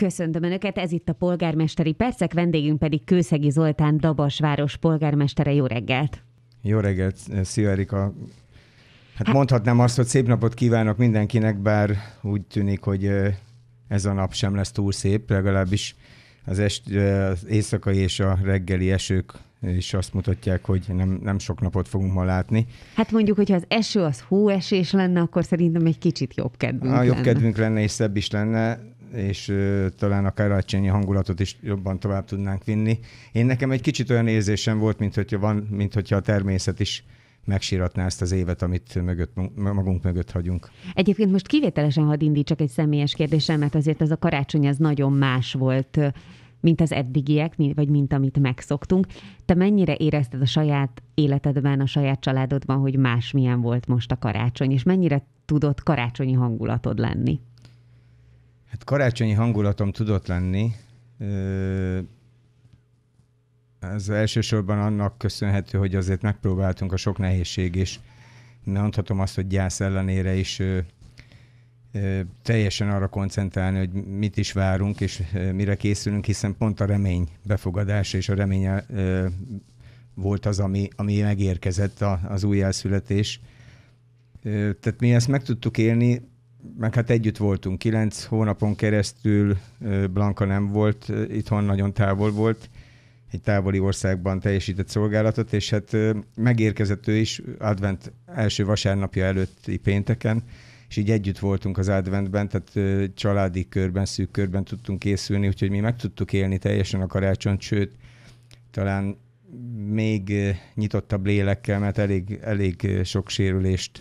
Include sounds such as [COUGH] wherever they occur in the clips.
Köszöntöm Önöket, ez itt a Polgármesteri Percek, vendégünk pedig Kőszegi Zoltán, Dabasváros polgármestere. Jó reggelt! Jó reggelt, szia Erika! Hát, hát mondhatnám azt, hogy szép napot kívánok mindenkinek, bár úgy tűnik, hogy ez a nap sem lesz túl szép, legalábbis az, est, az éjszakai és a reggeli esők és azt mutatják, hogy nem, nem sok napot fogunk ma látni. Hát mondjuk, hogyha az eső az hóesés lenne, akkor szerintem egy kicsit jobb kedvünk a lenne. Jobb kedvünk lenne, és szebb is lenne és talán a karácsonyi hangulatot is jobban tovább tudnánk vinni. Én nekem egy kicsit olyan érzésem volt, mint van, mint hogyha a természet is megsíratná ezt az évet, amit mögött, magunk mögött hagyunk. Egyébként most kivételesen hadd indítsak egy személyes kérdésem, mert azért az a karácsony az nagyon más volt, mint az eddigiek, vagy mint amit megszoktunk. Te mennyire érezted a saját életedben, a saját családodban, hogy milyen volt most a karácsony, és mennyire tudott karácsonyi hangulatod lenni? Hát karácsonyi hangulatom tudott lenni. Ez elsősorban annak köszönhető, hogy azért megpróbáltunk a sok nehézség, és mondhatom azt, hogy gyász ellenére is teljesen arra koncentrálni, hogy mit is várunk és mire készülünk, hiszen pont a remény befogadása és a remény volt az, ami, ami megérkezett az új elszületés. Tehát mi ezt meg tudtuk élni, meg hát együtt voltunk kilenc hónapon keresztül, Blanka nem volt itthon, nagyon távol volt, egy távoli országban teljesített szolgálatot, és hát megérkezett ő is advent első vasárnapja előtti pénteken, és így együtt voltunk az adventben, tehát családi körben, szűk körben tudtunk készülni, úgyhogy mi meg tudtuk élni teljesen a karácsonyt, sőt, talán még nyitottabb lélekkel, mert elég, elég sok sérülést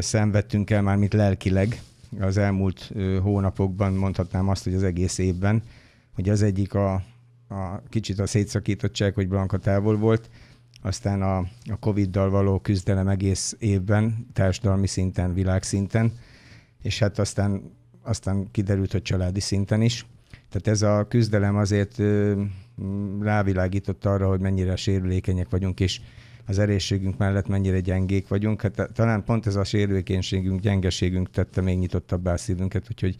szenvedtünk el már, mint lelkileg az elmúlt hónapokban, mondhatnám azt, hogy az egész évben. Hogy az egyik a, a kicsit a szétszakítottság, hogy Blanka távol volt, aztán a, a Covid-dal való küzdelem egész évben, társadalmi szinten, világszinten, és hát aztán, aztán kiderült, hogy családi szinten is. Tehát ez a küzdelem azért rávilágított arra, hogy mennyire sérülékenyek vagyunk, és az erősségünk mellett mennyire gyengék vagyunk. Hát eh, talán pont ez a sérülékenységünk, gyengeségünk tette még nyitottabbá a szívünket, úgyhogy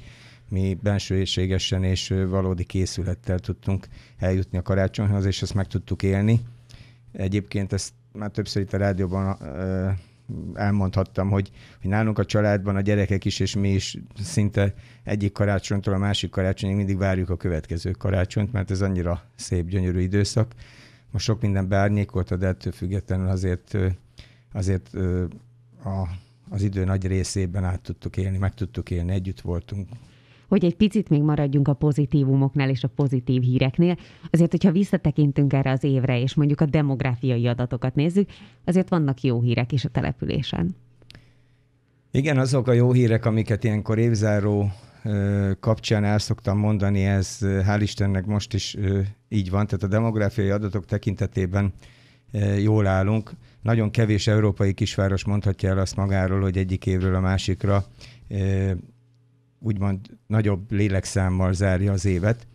mi bensőségesen és eh, valódi készülettel tudtunk eljutni a karácsonyhoz, és ezt meg tudtuk élni. Egyébként ezt már többször itt a rádióban eh, elmondhattam, hogy, hogy nálunk a családban a gyerekek is, és mi is szinte egyik karácsonytól a másik karácsonyig mindig várjuk a következő karácsonyt, mert ez annyira szép, gyönyörű időszak most sok minden beárnyékolta, de ettől függetlenül azért, azért a, az idő nagy részében át tudtuk élni, meg tudtuk élni, együtt voltunk, hogy egy picit még maradjunk a pozitívumoknál és a pozitív híreknél. Azért, hogyha visszatekintünk erre az évre, és mondjuk a demográfiai adatokat nézzük, azért vannak jó hírek is a településen. Igen, azok a jó hírek, amiket ilyenkor évzáró kapcsán el szoktam mondani, ez hál' Istennek most is így van, tehát a demográfiai adatok tekintetében jól állunk. Nagyon kevés európai kisváros mondhatja el azt magáról, hogy egyik évről a másikra úgymond nagyobb lélekszámmal zárja az évet.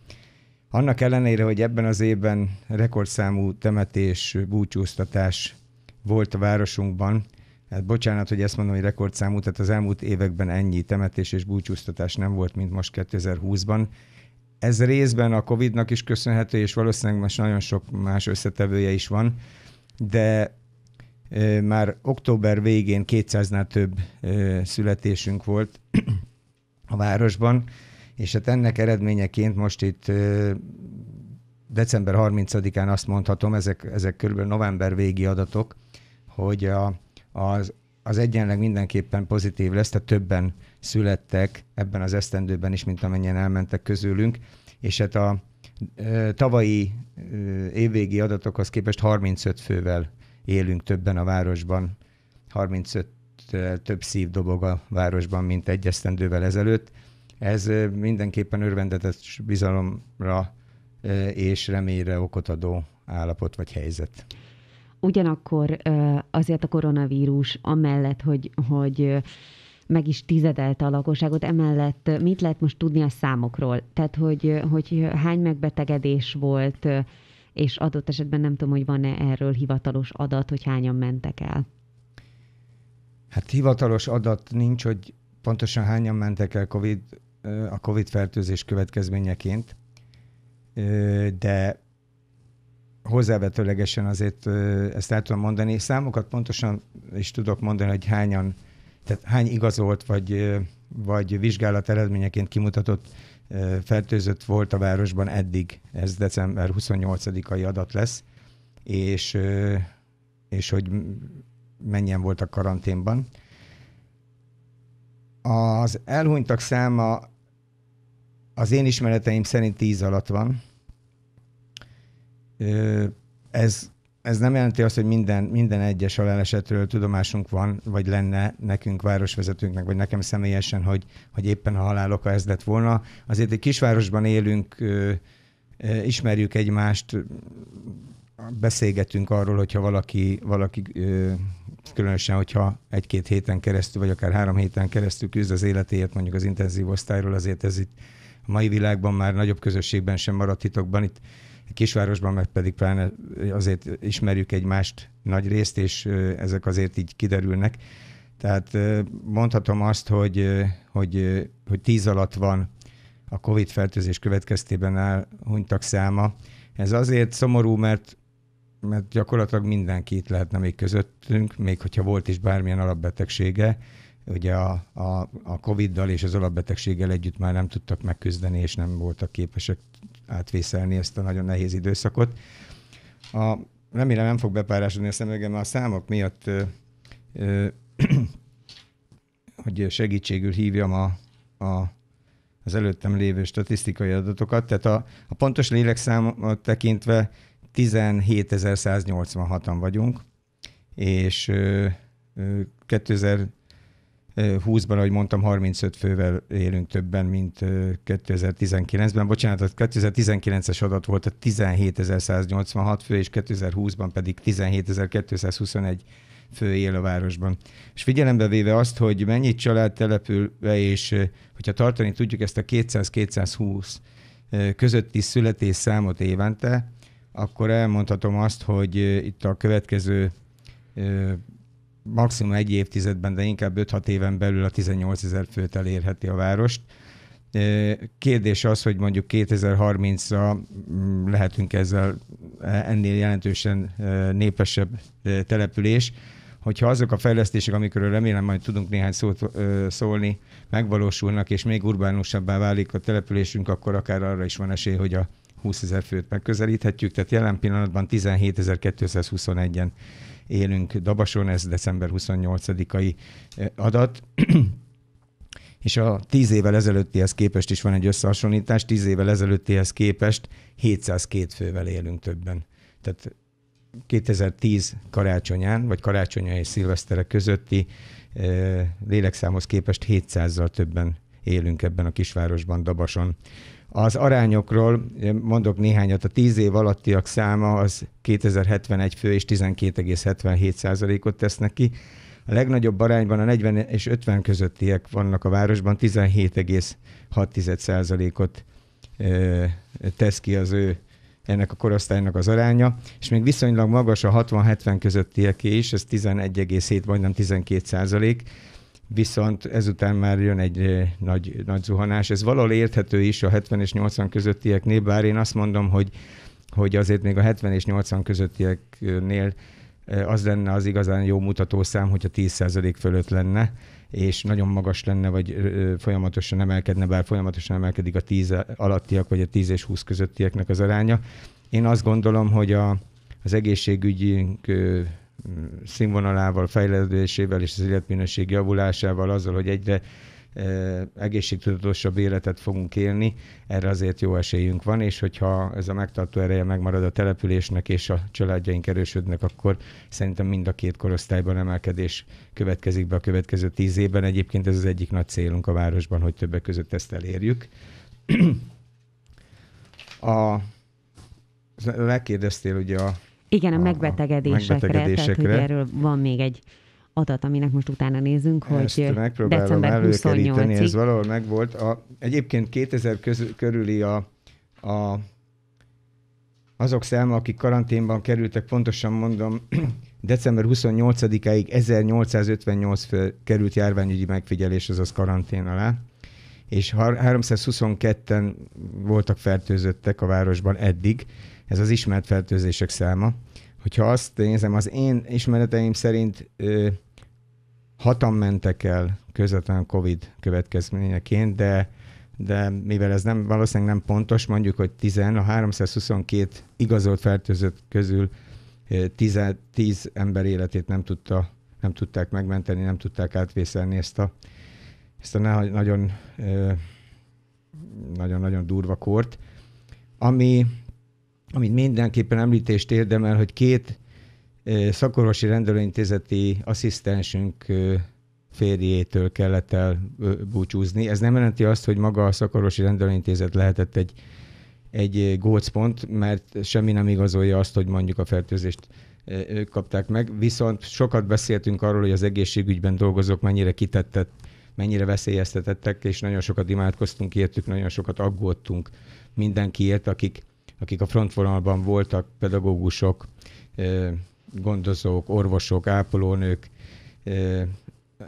Annak ellenére, hogy ebben az évben rekordszámú temetés, búcsúztatás volt a városunkban, Hát bocsánat, hogy ezt mondom, hogy rekordszámú, tehát az elmúlt években ennyi temetés és búcsúztatás nem volt, mint most 2020-ban. Ez részben a Covid-nak is köszönhető, és valószínűleg most nagyon sok más összetevője is van, de már október végén 200-nál több születésünk volt [CLEARS THROAT] a városban, és hát ennek eredményeként most itt december 30-án azt mondhatom, ezek, ezek körülbelül november végi adatok, hogy a az, az egyenleg mindenképpen pozitív lesz, tehát többen születtek ebben az esztendőben is, mint amennyien elmentek közülünk, és hát a tavalyi évvégi adatokhoz képest 35 fővel élünk többen a városban, 35 több szív dobog a városban, mint egy esztendővel ezelőtt. Ez mindenképpen örvendetes bizalomra és reményre okot adó állapot vagy helyzet. Ugyanakkor azért a koronavírus, amellett, hogy, hogy meg is tizedelte a lakosságot, emellett mit lehet most tudni a számokról? Tehát, hogy, hogy hány megbetegedés volt, és adott esetben nem tudom, hogy van-e erről hivatalos adat, hogy hányan mentek el? Hát hivatalos adat nincs, hogy pontosan hányan mentek el COVID, a COVID fertőzés következményeként, de hozzávetőlegesen azért ezt el tudom mondani. Számokat pontosan is tudok mondani, hogy hányan, tehát hány igazolt vagy, vagy vizsgálat eredményeként kimutatott fertőzött volt a városban eddig, ez december 28-ai adat lesz, és, és hogy mennyien voltak karanténban. Az elhunytak száma az én ismereteim szerint 10 alatt van, ez, ez nem jelenti azt, hogy minden, minden egyes halálesetről tudomásunk van, vagy lenne nekünk városvezetőnknek, vagy nekem személyesen, hogy, hogy éppen a haláloka ez lett volna. Azért egy kisvárosban élünk, ismerjük egymást, beszélgetünk arról, hogyha valaki, valaki különösen, hogyha egy-két héten keresztül, vagy akár három héten keresztül küzd az életéért, mondjuk az intenzív osztályról, azért ez itt a mai világban már nagyobb közösségben sem maradt titokban. Itt kisvárosban meg pedig pláne azért ismerjük egymást nagy részt, és ezek azért így kiderülnek. Tehát mondhatom azt, hogy, hogy, hogy tíz alatt van a COVID fertőzés következtében hunytak száma. Ez azért szomorú, mert, mert gyakorlatilag mindenki itt lehetne még közöttünk, még hogyha volt is bármilyen alapbetegsége, ugye a, a, a Covid-dal és az alapbetegséggel együtt már nem tudtak megküzdeni, és nem voltak képesek átvészelni ezt a nagyon nehéz időszakot. A, remélem nem fog bepárásodni a mert a számok miatt, ö, ö, [CLEARS THROAT] hogy segítségül hívjam a, a, az előttem lévő statisztikai adatokat. Tehát a, a pontos lélekszámot tekintve 17.186-an vagyunk, és ö, ö, 2000 20-ban, ahogy mondtam, 35 fővel élünk többen, mint 2019-ben. Bocsánat, a 2019-es adat volt a 17.186 fő, és 2020-ban pedig 17.221 fő él a városban. És figyelembe véve azt, hogy mennyit család települ be, és hogyha tartani tudjuk ezt a 200-220 közötti számot évente, akkor elmondhatom azt, hogy itt a következő maximum egy évtizedben, de inkább 5-6 éven belül a 18 ezer főt elérheti a várost. Kérdés az, hogy mondjuk 2030-ra mm, lehetünk ezzel ennél jelentősen népesebb település, hogyha azok a fejlesztések, amikről remélem majd tudunk néhány szót szólni, megvalósulnak, és még urbánusabbá válik a településünk, akkor akár arra is van esély, hogy a 20 ezer főt megközelíthetjük, tehát jelen pillanatban 17.221-en élünk Dabason, ez december 28-ai eh, adat. [CLEARS THROAT] és a 10 évvel ezelőttihez képest is van egy összehasonlítás, 10 évvel ezelőttihez képest 702 fővel élünk többen. Tehát 2010 karácsonyán, vagy karácsonya és szilveszterek közötti eh, lélekszámhoz képest 700-zal többen élünk ebben a kisvárosban, Dabason. Az arányokról mondok néhányat, a 10 év alattiak száma az 2071 fő és 12,77 százalékot tesznek ki. A legnagyobb arányban a 40 és 50 közöttiek vannak a városban, 17,6 százalékot tesz ki az ő ennek a korosztálynak az aránya, és még viszonylag magas a 60-70 közöttieké is, ez 11,7, majdnem 12 százalék, viszont ezután már jön egy eh, nagy, nagy zuhanás. Ez valahol érthető is a 70 és 80 közöttieknél, bár én azt mondom, hogy, hogy azért még a 70 és 80 közöttieknél eh, az lenne az igazán jó mutatószám, hogyha 10% fölött lenne, és nagyon magas lenne, vagy eh, folyamatosan emelkedne, bár folyamatosan emelkedik a 10 alattiak, vagy a 10 és 20 közöttieknek az aránya. Én azt gondolom, hogy a, az egészségügyünk színvonalával, fejlődésével és az életminőség javulásával, azzal, hogy egyre e, egészségtudatosabb életet fogunk élni, erre azért jó esélyünk van, és hogyha ez a megtartó ereje megmarad a településnek, és a családjaink erősödnek, akkor szerintem mind a két korosztályban emelkedés következik be a következő tíz évben. Egyébként ez az egyik nagy célunk a városban, hogy többek között ezt elérjük. a, megkérdeztél ugye a igen, a, a megbetegedésekre, megbetegedésekre. Tehát, hogy erről van még egy adat, aminek most utána nézünk, Ezt hogy megpróbálom december 28-ig. Ez valahol megvolt. A, egyébként 2000 közül, körüli a, a, azok száma, akik karanténban kerültek, pontosan mondom, [CLEARS THROAT] december 28-áig 1858 fő került járványügyi megfigyelés, azaz karantén alá, és 322-en voltak fertőzöttek a városban eddig ez az ismert fertőzések száma. Hogyha azt nézem, az én ismereteim szerint ö, hatan mentek el közvetlen COVID következményeként, de de mivel ez nem, valószínűleg nem pontos, mondjuk, hogy 10, a 322 igazolt fertőzött közül 10, 10 ember életét nem, tudta, nem tudták megmenteni, nem tudták átvészelni ezt a, ezt a nagyon, nagyon-nagyon durva kort, ami amit mindenképpen említést érdemel, hogy két szakorvosi rendelőintézeti asszisztensünk férjétől kellett búcsúzni. Ez nem jelenti azt, hogy maga a szakorvosi rendelőintézet lehetett egy, egy gócpont, mert semmi nem igazolja azt, hogy mondjuk a fertőzést ők kapták meg. Viszont sokat beszéltünk arról, hogy az egészségügyben dolgozók mennyire kitettek, mennyire veszélyeztetettek, és nagyon sokat imádkoztunk értük, nagyon sokat aggódtunk mindenkiért, akik akik a frontvonalban voltak, pedagógusok, gondozók, orvosok, ápolónők,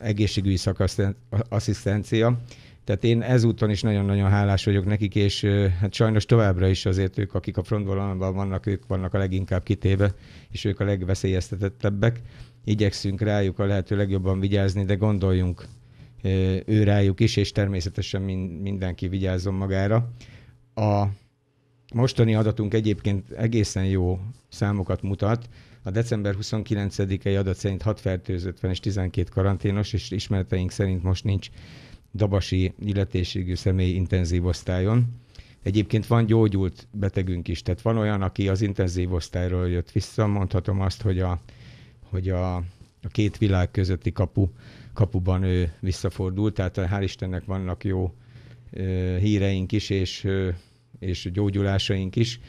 egészségügyi szakasszisztencia. Tehát én ezúton is nagyon-nagyon hálás vagyok nekik, és hát sajnos továbbra is azért ők, akik a frontvonalban vannak, ők vannak a leginkább kitéve, és ők a legveszélyeztetettebbek. Igyekszünk rájuk a lehető legjobban vigyázni, de gondoljunk ő rájuk is, és természetesen mindenki vigyázzon magára. A mostani adatunk egyébként egészen jó számokat mutat. A december 29-i adat szerint 6 fertőzött van és 12 karanténos, és ismereteink szerint most nincs dabasi illetésségű személy intenzív osztályon. Egyébként van gyógyult betegünk is, tehát van olyan, aki az intenzív osztályról jött vissza, mondhatom azt, hogy a, hogy a, a két világ közötti kapu, kapuban ő visszafordult, tehát hál' Istennek vannak jó ö, híreink is, és ö, és gyógyulásaink is,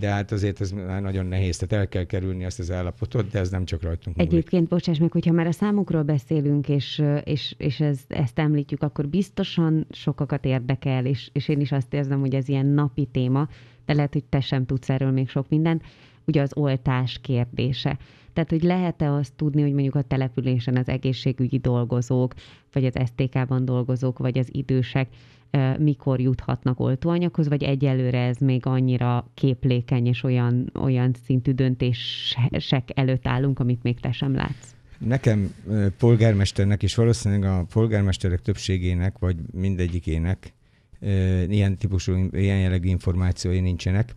de hát azért ez már nagyon nehéz, tehát el kell kerülni ezt az állapotot, de ez nem csak rajtunk múlik. Egyébként, bocsáss meg, hogyha már a számokról beszélünk, és, és, és ez, ezt említjük, akkor biztosan sokakat érdekel, és, és én is azt érzem, hogy ez ilyen napi téma, de lehet, hogy te sem tudsz erről még sok mindent, ugye az oltás kérdése. Tehát, hogy lehet-e azt tudni, hogy mondjuk a településen az egészségügyi dolgozók, vagy az STK-ban dolgozók, vagy az idősek mikor juthatnak oltóanyaghoz, vagy egyelőre ez még annyira képlékeny, és olyan, olyan szintű döntések előtt állunk, amit még te sem látsz? Nekem polgármesternek, és valószínűleg a polgármesterek többségének, vagy mindegyikének ilyen típusú, ilyen jellegű információi nincsenek.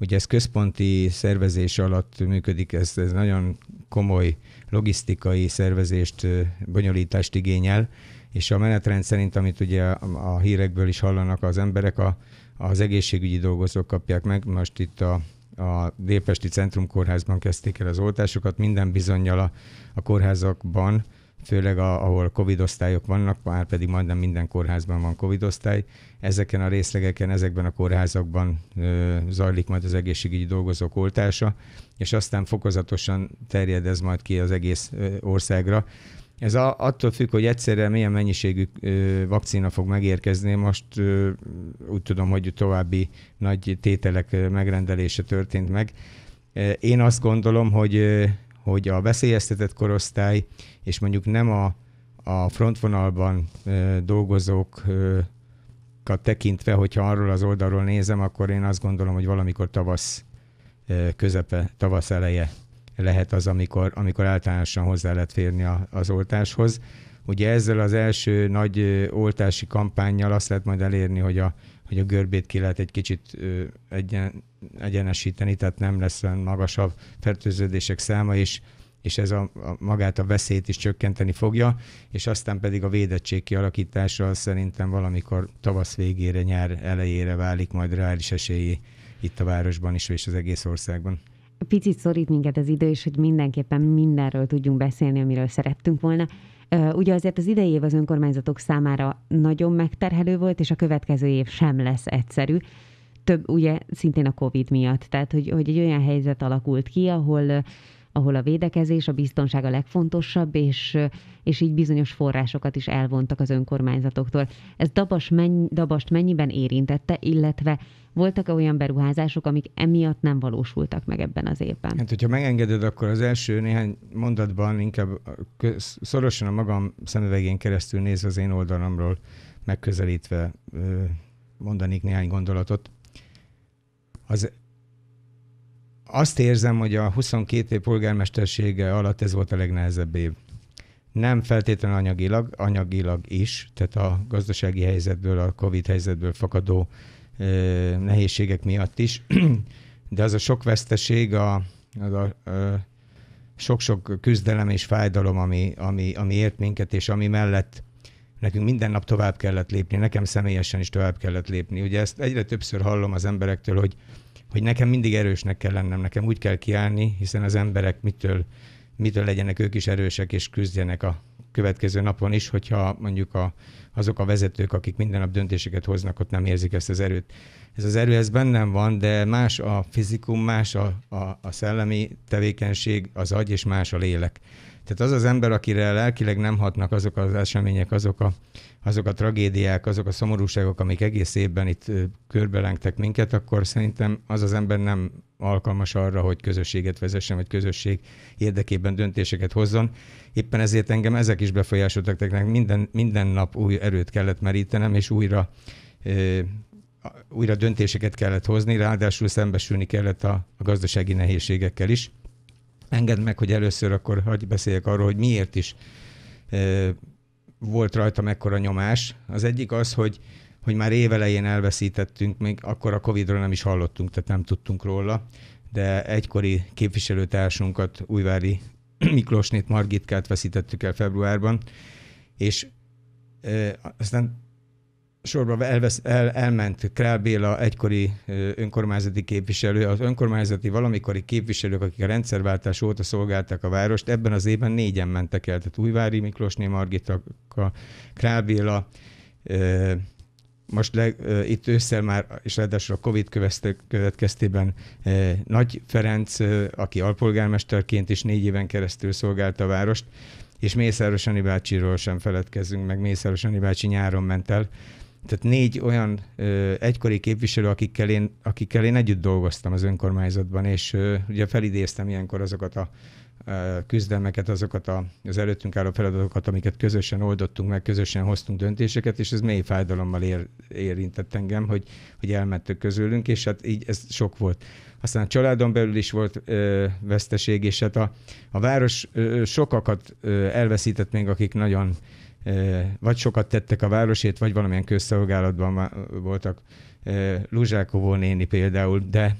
Ugye ez központi szervezés alatt működik, ez, ez nagyon komoly logisztikai szervezést, bonyolítást igényel, és a menetrend szerint, amit ugye a, hírekből is hallanak az emberek, a, az egészségügyi dolgozók kapják meg. Most itt a, a Dépesti Centrum Kórházban kezdték el az oltásokat, minden bizonyal a, a kórházakban, főleg a, ahol COVID osztályok vannak, már pedig majdnem minden kórházban van COVID osztály. Ezeken a részlegeken, ezekben a kórházakban ö, zajlik majd az egészségügyi dolgozók oltása, és aztán fokozatosan terjed ez majd ki az egész ö, országra. Ez a, attól függ, hogy egyszerre milyen mennyiségű ö, vakcina fog megérkezni. Most ö, úgy tudom, hogy további nagy tételek megrendelése történt meg. Én azt gondolom, hogy, hogy a veszélyeztetett korosztály, és mondjuk nem a, a frontvonalban dolgozókat tekintve, hogyha arról az oldalról nézem, akkor én azt gondolom, hogy valamikor tavasz közepe, tavasz eleje lehet az, amikor, amikor általánosan hozzá lehet férni a, az oltáshoz. Ugye ezzel az első nagy oltási kampányjal azt lehet majd elérni, hogy a, hogy a görbét ki lehet egy kicsit egyen, egyenesíteni, tehát nem lesz olyan magasabb fertőződések száma, is, és ez a, a, magát a veszélyt is csökkenteni fogja, és aztán pedig a védettség kialakítása szerintem valamikor tavasz végére, nyár elejére válik majd reális esélyi itt a városban is, és az egész országban. Picit szorít minket az idő, és hogy mindenképpen mindenről tudjunk beszélni, amiről szerettünk volna. Ugye azért az idei év az önkormányzatok számára nagyon megterhelő volt, és a következő év sem lesz egyszerű. Több, ugye szintén a COVID miatt, tehát hogy, hogy egy olyan helyzet alakult ki, ahol ahol a védekezés, a biztonság a legfontosabb, és, és így bizonyos forrásokat is elvontak az önkormányzatoktól. Ez Dabas menny, Dabast mennyiben érintette, illetve voltak-e olyan beruházások, amik emiatt nem valósultak meg ebben az évben? Hát, hogyha megengeded, akkor az első néhány mondatban inkább szorosan a magam szemüvegén keresztül nézve az én oldalamról megközelítve mondanék néhány gondolatot. Az azt érzem, hogy a 22 év polgármestersége alatt ez volt a legnehezebb év. Nem feltétlenül anyagilag, anyagilag is, tehát a gazdasági helyzetből, a COVID helyzetből fakadó ö, nehézségek miatt is, de az a sok veszteség, a, az a sok-sok küzdelem és fájdalom, ami, ami, ami ért minket, és ami mellett nekünk minden nap tovább kellett lépni, nekem személyesen is tovább kellett lépni. Ugye ezt egyre többször hallom az emberektől, hogy, hogy nekem mindig erősnek kell lennem, nekem úgy kell kiállni, hiszen az emberek mitől, mitől legyenek ők is erősek, és küzdjenek a következő napon is, hogyha mondjuk a, azok a vezetők, akik minden nap döntéseket hoznak, ott nem érzik ezt az erőt. Ez az erő, ez bennem van, de más a fizikum, más a, a, a szellemi tevékenység, az agy, és más a lélek. Tehát az az ember, akire lelkileg nem hatnak azok az események, azok a, azok a tragédiák, azok a szomorúságok, amik egész évben itt körbelengtek minket, akkor szerintem az az ember nem alkalmas arra, hogy közösséget vezessen, vagy közösség érdekében döntéseket hozzon. Éppen ezért engem ezek is befolyásoltak, tehát minden, minden nap új erőt kellett merítenem, és újra újra döntéseket kellett hozni, ráadásul szembesülni kellett a, a gazdasági nehézségekkel is. Engedd meg, hogy először akkor hagyj beszéljek arról, hogy miért is volt rajta mekkora nyomás. Az egyik az, hogy hogy már évelején elveszítettünk, még akkor a Covid-ról nem is hallottunk, tehát nem tudtunk róla, de egykori képviselőtársunkat, Újvári [CLEARS THROAT] Miklósnét Margitkát veszítettük el februárban, és e, aztán sorban elvesz, el, elment Král Béla, egykori önkormányzati képviselő, az önkormányzati valamikori képviselők, akik a rendszerváltás óta szolgálták a várost, ebben az évben négyen mentek el, tehát Újvári Miklósné Margita, Král Béla, most le, itt ősszel már, és ráadásul a Covid következtében Nagy Ferenc, aki alpolgármesterként is négy éven keresztül szolgálta a várost, és Mészáros Ani bácsiról sem feledkezzünk meg, Mészáros Ani bácsi nyáron ment el, tehát négy olyan ö, egykori képviselő, akikkel én, akikkel én együtt dolgoztam az önkormányzatban, és ö, ugye felidéztem ilyenkor azokat a ö, küzdelmeket, azokat a, az előttünk álló feladatokat, amiket közösen oldottunk meg, közösen hoztunk döntéseket, és ez mély fájdalommal ér, érintett engem, hogy, hogy elmentek közülünk, és hát így ez sok volt. Aztán a családon belül is volt ö, veszteség, és hát a, a város ö, sokakat ö, elveszített még, akik nagyon vagy sokat tettek a városét, vagy valamilyen közszolgálatban voltak. Luzsákovó néni például, de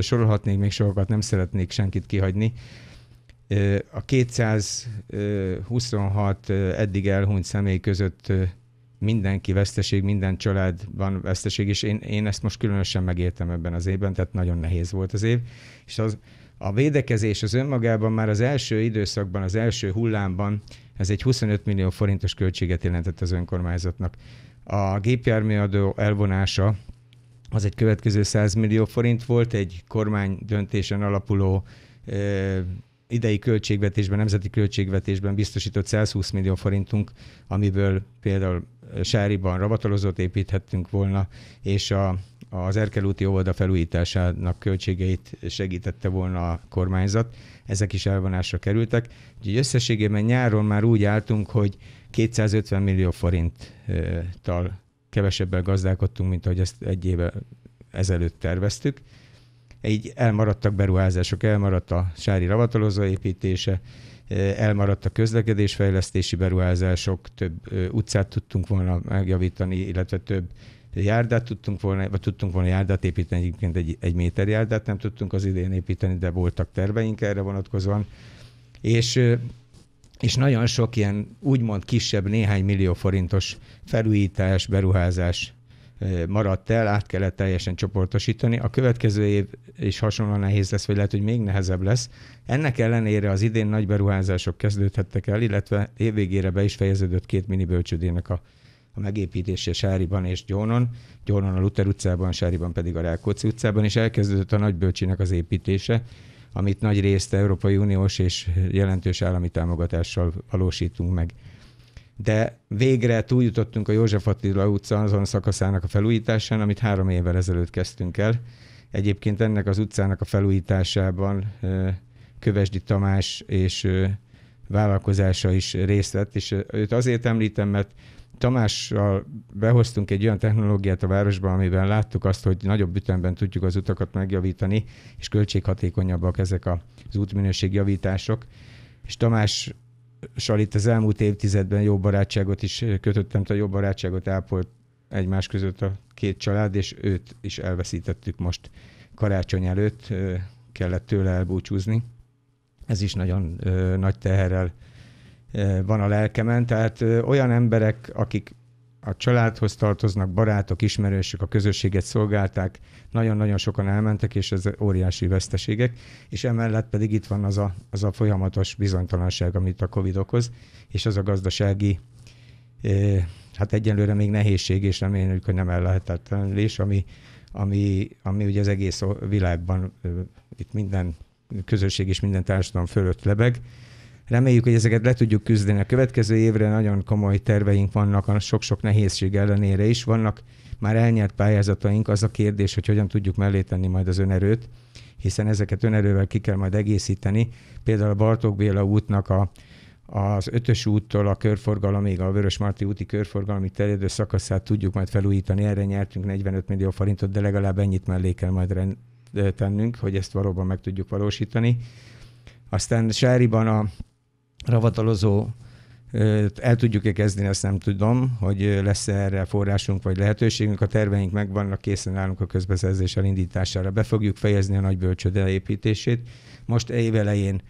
sorolhatnék még sokat, nem szeretnék senkit kihagyni. A 226 eddig elhunyt személy között mindenki veszteség, minden család van veszteség, és én, én ezt most különösen megértem ebben az évben, tehát nagyon nehéz volt az év. És az, a védekezés az önmagában már az első időszakban, az első hullámban ez egy 25 millió forintos költséget jelentett az önkormányzatnak. A gépjárműadó elvonása az egy következő 100 millió forint volt, egy kormány döntésen alapuló idei költségvetésben, nemzeti költségvetésben biztosított 120 millió forintunk, amiből például Sáriban rabatolozót építhettünk volna, és a, az Erkelúti óvoda felújításának költségeit segítette volna a kormányzat. Ezek is elvonásra kerültek. Úgyhogy összességében nyáron már úgy álltunk, hogy 250 millió forinttal kevesebbel gazdálkodtunk, mint ahogy ezt egy éve ezelőtt terveztük így elmaradtak beruházások, elmaradt a sári ravatalozó építése, eh, elmaradt a közlekedésfejlesztési beruházások, több eh, utcát tudtunk volna megjavítani, illetve több járdát tudtunk volna, vagy tudtunk volna járdát építeni, egyébként egy, egy méter járdát nem tudtunk az idén építeni, de voltak terveink erre vonatkozóan. És eh, és nagyon sok ilyen úgymond kisebb, néhány millió forintos felújítás, beruházás maradt el, át kellett teljesen csoportosítani. A következő év is hasonlóan nehéz lesz, vagy lehet, hogy még nehezebb lesz. Ennek ellenére az idén nagy beruházások kezdődhettek el, illetve évvégére be is fejeződött két mini bölcsődének a, a megépítése Sáriban és Gyónon, Gyónon a Luther utcában, Sáriban pedig a Rákóczi utcában, és elkezdődött a nagy bölcsének az építése, amit nagy részt Európai Uniós és jelentős állami támogatással valósítunk meg de végre túljutottunk a József Attila utca azon szakaszának a felújításán, amit három évvel ezelőtt kezdtünk el. Egyébként ennek az utcának a felújításában Kövesdi Tamás és vállalkozása is részt vett, és őt azért említem, mert Tamással behoztunk egy olyan technológiát a városba, amiben láttuk azt, hogy nagyobb ütemben tudjuk az utakat megjavítani, és költséghatékonyabbak ezek az útminőségjavítások. És Tamás Salit az elmúlt évtizedben jó barátságot is kötöttem, tehát jó barátságot ápolt egymás között a két család, és őt is elveszítettük most karácsony előtt, kellett tőle elbúcsúzni. Ez is nagyon nagy teherrel van a lelkemen, tehát olyan emberek, akik a családhoz tartoznak, barátok, ismerősök, a közösséget szolgálták, nagyon-nagyon sokan elmentek, és ez óriási veszteségek, és emellett pedig itt van az a, az a folyamatos bizonytalanság, amit a Covid okoz, és az a gazdasági, eh, hát egyenlőre még nehézség, és reméljük, hogy nem ellehetetlenülés, ami, ami, ami ugye az egész világban, eh, itt minden közösség és minden társadalom fölött lebeg, Reméljük, hogy ezeket le tudjuk küzdeni a következő évre. Nagyon komoly terveink vannak a sok-sok nehézség ellenére is. Vannak már elnyert pályázataink, az a kérdés, hogy hogyan tudjuk mellé tenni majd az önerőt, hiszen ezeket önerővel ki kell majd egészíteni. Például a Bartók Béla útnak a az ötös úttól a körforgalomig, a vörös Marti úti körforgalmi terjedő szakaszát tudjuk majd felújítani. Erre nyertünk 45 millió forintot, de legalább ennyit mellé kell majd rend, tennünk, hogy ezt valóban meg tudjuk valósítani. Aztán Sáriban a ravatalozó el tudjuk-e kezdeni, azt nem tudom, hogy lesz -e erre forrásunk vagy lehetőségünk. A terveink megvannak, készen állunk a közbeszerzés elindítására. Be fogjuk fejezni a nagy bölcsőde építését. Most évelején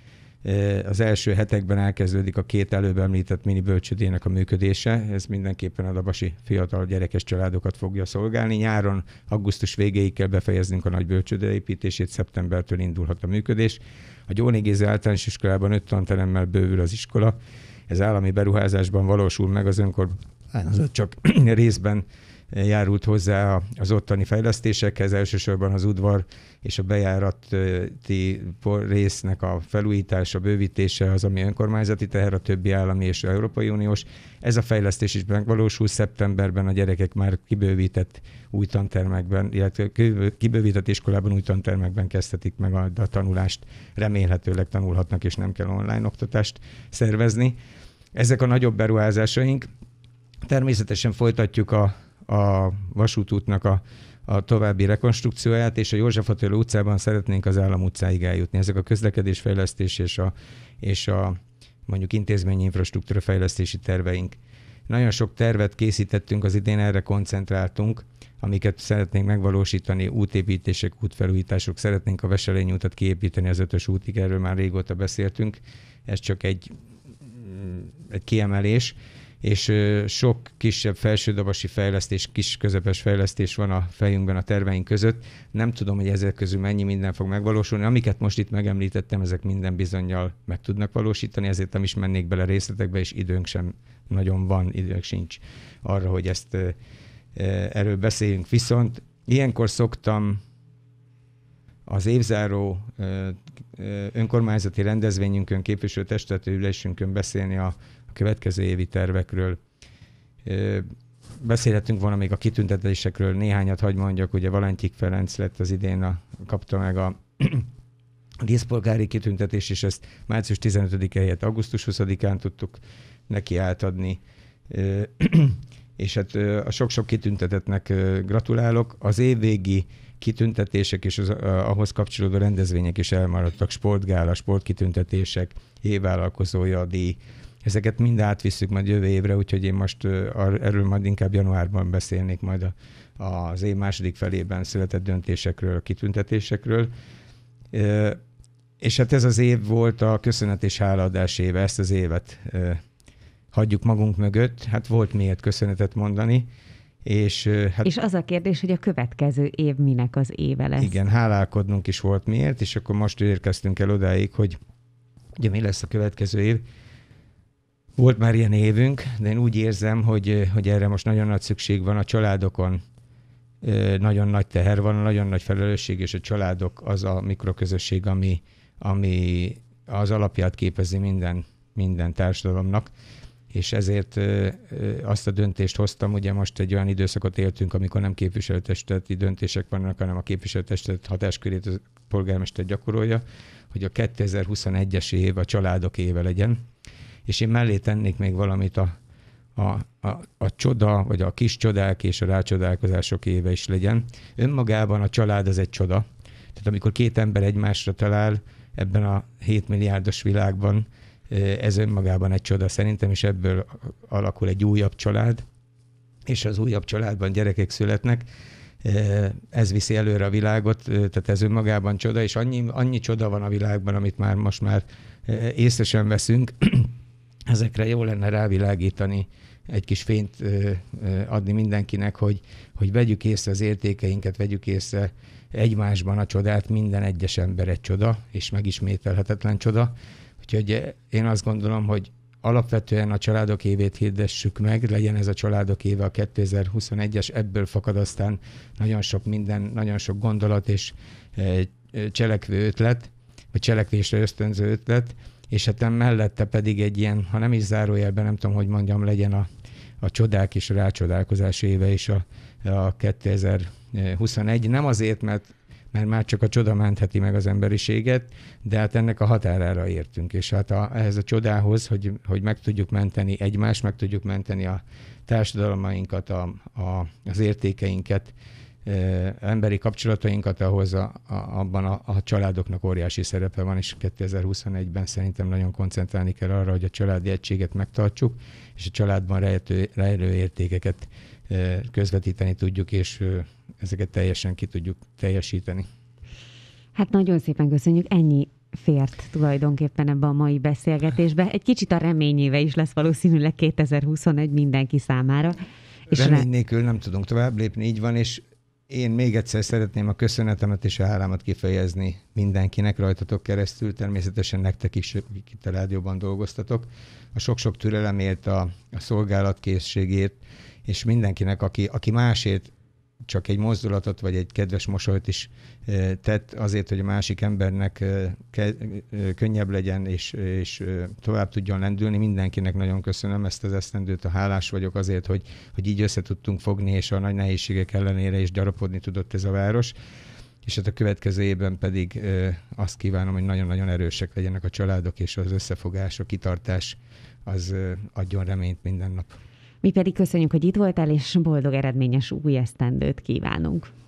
az első hetekben elkezdődik a két előbb említett mini bölcsödének a működése. Ez mindenképpen a dabasi fiatal gyerekes családokat fogja szolgálni. Nyáron, augusztus végéig kell befejeznünk a nagy bölcsőde építését, szeptembertől indulhat a működés. A Gyónigézi általános iskolában öt tanteremmel bővül az iskola, ez állami beruházásban valósul meg az önkor, az csak [CLEARS THROAT] részben járult hozzá az ottani fejlesztésekhez, elsősorban az udvar és a bejárati résznek a felújítása, bővítése az, ami önkormányzati teher, a többi állami és Európai Uniós. Ez a fejlesztés is megvalósul szeptemberben, a gyerekek már kibővített új tantermekben, illetve kibővített iskolában új tantermekben kezdhetik meg a, a tanulást, remélhetőleg tanulhatnak, és nem kell online oktatást szervezni. Ezek a nagyobb beruházásaink. Természetesen folytatjuk a a vasútútnak a, a további rekonstrukcióját, és a József Attila utcában szeretnénk az Állam utcáig eljutni. Ezek a közlekedésfejlesztés és a, és a mondjuk intézményi infrastruktúra fejlesztési terveink. Nagyon sok tervet készítettünk, az idén erre koncentráltunk, amiket szeretnénk megvalósítani, útépítések, útfelújítások, szeretnénk a Veselény útat kiépíteni az ötös útig, erről már régóta beszéltünk, ez csak egy, mm, egy kiemelés és sok kisebb felsődabasi fejlesztés, kis közepes fejlesztés van a fejünkben a terveink között. Nem tudom, hogy ezek közül mennyi minden fog megvalósulni. Amiket most itt megemlítettem, ezek minden bizonyal meg tudnak valósítani, ezért nem is mennék bele részletekbe, és időnk sem nagyon van, időnk sincs arra, hogy ezt erről beszéljünk. Viszont ilyenkor szoktam az évzáró önkormányzati rendezvényünkön, képviselőtestületi ülésünkön beszélni a a következő évi tervekről. Beszélhetünk volna még a kitüntetésekről, néhányat hagy mondjak, ugye Valentik Ferenc lett az idén, a, kapta meg a [CLEARS THROAT] díszpolgári kitüntetés, és ezt március 15-e helyett augusztus 20-án tudtuk neki átadni. [CLEARS THROAT] és hát a sok-sok kitüntetetnek gratulálok. Az évvégi kitüntetések és az, ahhoz kapcsolódó rendezvények is elmaradtak. Sportgála, sportkitüntetések, évvállalkozója, a díj, Ezeket mind átvisszük majd jövő évre, úgyhogy én most erről majd inkább januárban beszélnék majd a, az év második felében született döntésekről, kitüntetésekről. És hát ez az év volt a köszönet és hálaadás éve, ezt az évet hagyjuk magunk mögött. Hát volt miért köszönetet mondani. És, hát, és az a kérdés, hogy a következő év minek az éve lesz. Igen, hálálkodnunk is volt miért, és akkor most érkeztünk el odáig, hogy ugye mi lesz a következő év. Volt már ilyen évünk, de én úgy érzem, hogy, hogy erre most nagyon nagy szükség van a családokon, nagyon nagy teher van, nagyon nagy felelősség, és a családok az a mikroközösség, ami, ami az alapját képezi minden, minden társadalomnak, és ezért azt a döntést hoztam, ugye most egy olyan időszakot éltünk, amikor nem képviselőtestületi döntések vannak, hanem a képviselőtestület hatáskörét a polgármester gyakorolja, hogy a 2021-es év a családok éve legyen, és én mellé tennék még valamit a, a, a, a csoda, vagy a kis csodák és a rácsodálkozások éve is legyen. Önmagában a család az egy csoda. Tehát amikor két ember egymásra talál ebben a 7 milliárdos világban, ez önmagában egy csoda szerintem, és ebből alakul egy újabb család, és az újabb családban gyerekek születnek, ez viszi előre a világot, tehát ez önmagában csoda, és annyi, annyi csoda van a világban, amit már most már észre sem veszünk, ezekre jó lenne rávilágítani, egy kis fényt adni mindenkinek, hogy, hogy vegyük észre az értékeinket, vegyük észre egymásban a csodát, minden egyes ember egy csoda, és megismételhetetlen csoda. Úgyhogy én azt gondolom, hogy alapvetően a családok évét hirdessük meg, legyen ez a családok éve a 2021-es, ebből fakad aztán nagyon sok minden, nagyon sok gondolat és cselekvő ötlet, vagy cselekvésre ösztönző ötlet, és hát mellette pedig egy ilyen, ha nem is zárójelben, nem tudom, hogy mondjam, legyen a, a csodák és a rácsodálkozás éve is a, a 2021. Nem azért, mert mert már csak a csoda mentheti meg az emberiséget, de hát ennek a határára értünk. És hát a, ehhez a csodához, hogy, hogy meg tudjuk menteni egymást, meg tudjuk menteni a társadalmainkat, a, a, az értékeinket, emberi kapcsolatainkat, ahhoz a, a, abban a, a családoknak óriási szerepe van, és 2021-ben szerintem nagyon koncentrálni kell arra, hogy a családi egységet megtartsuk, és a családban rejtő, rejlő értékeket közvetíteni tudjuk, és ezeket teljesen ki tudjuk teljesíteni. Hát nagyon szépen köszönjük. Ennyi fért tulajdonképpen ebbe a mai beszélgetésbe. Egy kicsit a reményéve is lesz valószínűleg 2021 mindenki számára. Remény nélkül nem tudunk tovább lépni, így van, és én még egyszer szeretném a köszönetemet és a hálámat kifejezni mindenkinek rajtatok keresztül, természetesen nektek is, akik itt a rádióban dolgoztatok, a sok-sok türelemért, a, a szolgálatkészségért, és mindenkinek, aki, aki másért csak egy mozdulatot vagy egy kedves mosolyt is eh, tett azért, hogy a másik embernek eh, ke- eh, könnyebb legyen és, és tovább tudjon lendülni. Mindenkinek nagyon köszönöm ezt az esztendőt, a hálás vagyok azért, hogy, hogy így össze tudtunk fogni, és a nagy nehézségek ellenére is gyarapodni tudott ez a város és hát a következő évben pedig azt kívánom, hogy nagyon-nagyon erősek legyenek a családok, és az összefogás, a kitartás az adjon reményt minden nap. Mi pedig köszönjük, hogy itt voltál, és boldog eredményes új esztendőt kívánunk.